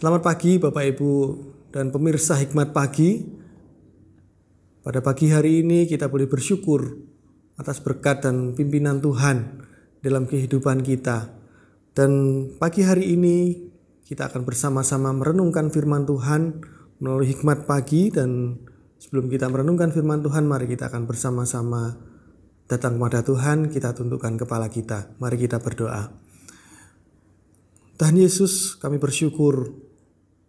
Selamat pagi Bapak Ibu dan pemirsa Hikmat Pagi. Pada pagi hari ini kita boleh bersyukur atas berkat dan pimpinan Tuhan dalam kehidupan kita. Dan pagi hari ini kita akan bersama-sama merenungkan firman Tuhan melalui Hikmat Pagi dan sebelum kita merenungkan firman Tuhan mari kita akan bersama-sama datang kepada Tuhan, kita tundukkan kepala kita. Mari kita berdoa. Tuhan Yesus, kami bersyukur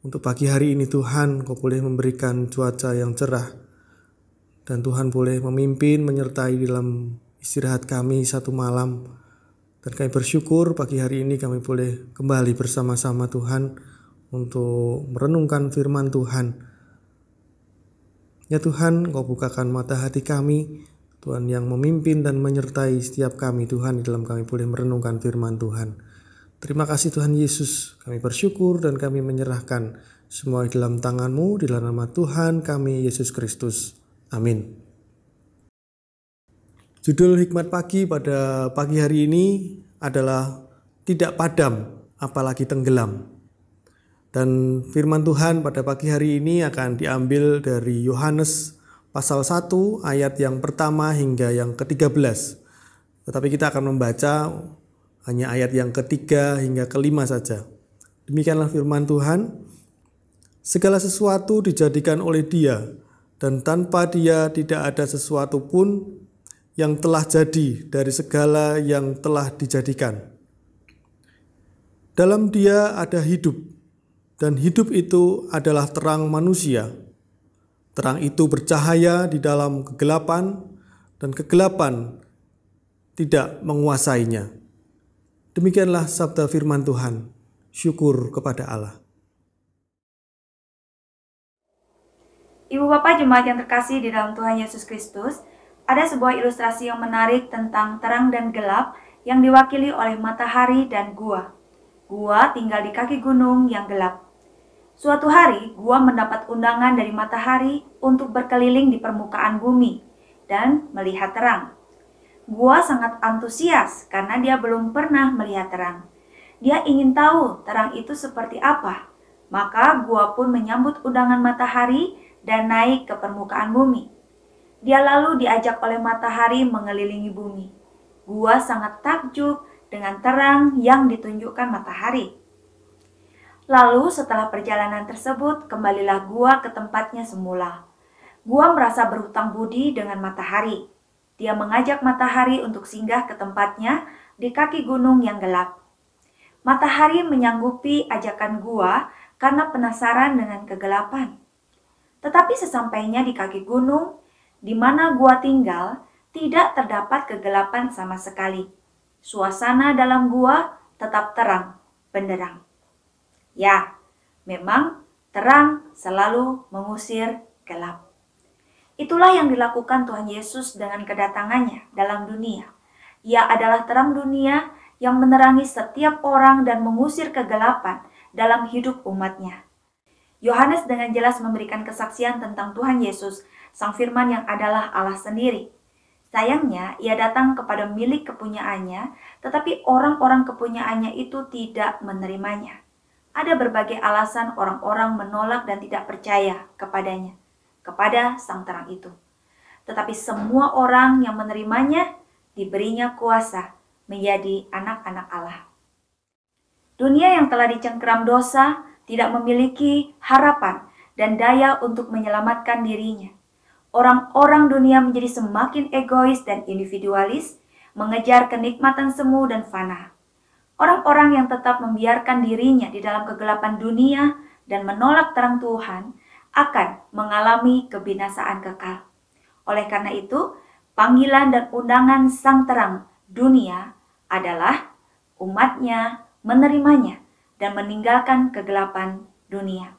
untuk pagi hari ini Tuhan, Kau boleh memberikan cuaca yang cerah. Dan Tuhan boleh memimpin, menyertai dalam istirahat kami satu malam. Dan kami bersyukur pagi hari ini kami boleh kembali bersama-sama Tuhan untuk merenungkan firman Tuhan. Ya Tuhan, Kau bukakan mata hati kami Tuhan yang memimpin dan menyertai setiap kami Tuhan di dalam kami boleh merenungkan firman Tuhan. Terima kasih Tuhan Yesus, kami bersyukur dan kami menyerahkan semua di dalam tanganmu, di dalam nama Tuhan kami Yesus Kristus. Amin. Judul Hikmat Pagi pada pagi hari ini adalah Tidak Padam, Apalagi Tenggelam. Dan firman Tuhan pada pagi hari ini akan diambil dari Yohanes pasal 1 ayat yang pertama hingga yang ke-13. Tetapi kita akan membaca hanya ayat yang ketiga hingga kelima saja. Demikianlah firman Tuhan. Segala sesuatu dijadikan oleh Dia, dan tanpa Dia tidak ada sesuatu pun yang telah jadi dari segala yang telah dijadikan. Dalam Dia ada hidup, dan hidup itu adalah terang manusia. Terang itu bercahaya di dalam kegelapan, dan kegelapan tidak menguasainya. Demikianlah sabda firman Tuhan. Syukur kepada Allah. Ibu bapak jemaat yang terkasih di dalam Tuhan Yesus Kristus, ada sebuah ilustrasi yang menarik tentang terang dan gelap yang diwakili oleh matahari dan gua. Gua tinggal di kaki gunung yang gelap. Suatu hari, gua mendapat undangan dari matahari untuk berkeliling di permukaan bumi dan melihat terang. Gua sangat antusias karena dia belum pernah melihat terang. Dia ingin tahu terang itu seperti apa. Maka gua pun menyambut undangan matahari dan naik ke permukaan bumi. Dia lalu diajak oleh matahari mengelilingi bumi. Gua sangat takjub dengan terang yang ditunjukkan matahari. Lalu setelah perjalanan tersebut, kembalilah gua ke tempatnya semula. Gua merasa berhutang budi dengan matahari. Dia mengajak matahari untuk singgah ke tempatnya di kaki gunung yang gelap. Matahari menyanggupi ajakan gua karena penasaran dengan kegelapan. Tetapi sesampainya di kaki gunung, di mana gua tinggal, tidak terdapat kegelapan sama sekali. Suasana dalam gua tetap terang, benderang. Ya, memang terang selalu mengusir gelap. Itulah yang dilakukan Tuhan Yesus dengan kedatangannya dalam dunia. Ia adalah terang dunia yang menerangi setiap orang dan mengusir kegelapan dalam hidup umatnya. Yohanes dengan jelas memberikan kesaksian tentang Tuhan Yesus, Sang Firman yang adalah Allah sendiri. Sayangnya, ia datang kepada milik kepunyaannya, tetapi orang-orang kepunyaannya itu tidak menerimanya ada berbagai alasan orang-orang menolak dan tidak percaya kepadanya, kepada sang terang itu. Tetapi semua orang yang menerimanya diberinya kuasa menjadi anak-anak Allah. Dunia yang telah dicengkram dosa tidak memiliki harapan dan daya untuk menyelamatkan dirinya. Orang-orang dunia menjadi semakin egois dan individualis, mengejar kenikmatan semu dan fana. Orang-orang yang tetap membiarkan dirinya di dalam kegelapan dunia dan menolak terang Tuhan akan mengalami kebinasaan kekal. Oleh karena itu, panggilan dan undangan sang terang dunia adalah umatnya menerimanya dan meninggalkan kegelapan dunia.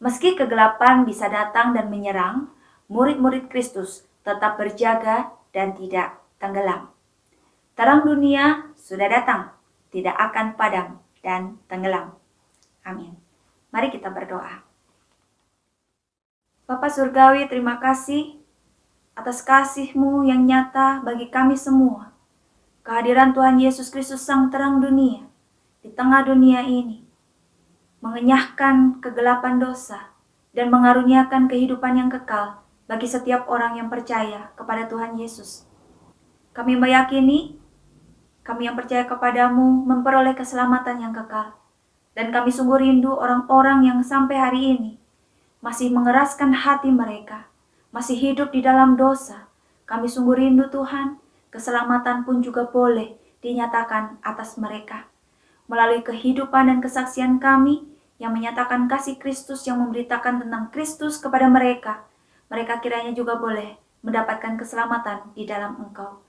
Meski kegelapan bisa datang dan menyerang, murid-murid Kristus tetap berjaga dan tidak tenggelam. Terang dunia sudah datang, tidak akan padam dan tenggelam. Amin. Mari kita berdoa. Bapak Surgawi, terima kasih atas kasihmu yang nyata bagi kami semua. Kehadiran Tuhan Yesus Kristus Sang Terang Dunia di tengah dunia ini mengenyahkan kegelapan dosa dan mengaruniakan kehidupan yang kekal bagi setiap orang yang percaya kepada Tuhan Yesus. Kami meyakini kami yang percaya kepadamu memperoleh keselamatan yang kekal. Dan kami sungguh rindu orang-orang yang sampai hari ini masih mengeraskan hati mereka, masih hidup di dalam dosa. Kami sungguh rindu Tuhan, keselamatan pun juga boleh dinyatakan atas mereka. Melalui kehidupan dan kesaksian kami yang menyatakan kasih Kristus yang memberitakan tentang Kristus kepada mereka, mereka kiranya juga boleh mendapatkan keselamatan di dalam Engkau.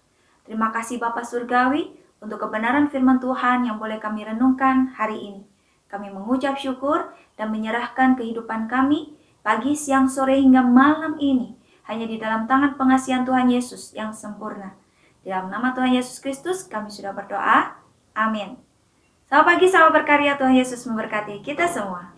Terima kasih Bapak Surgawi untuk kebenaran firman Tuhan yang boleh kami renungkan hari ini. Kami mengucap syukur dan menyerahkan kehidupan kami pagi, siang, sore, hingga malam ini hanya di dalam tangan pengasihan Tuhan Yesus yang sempurna. dalam nama Tuhan Yesus Kristus kami sudah berdoa. Amin. Selamat pagi, selamat berkarya. Tuhan Yesus memberkati kita semua.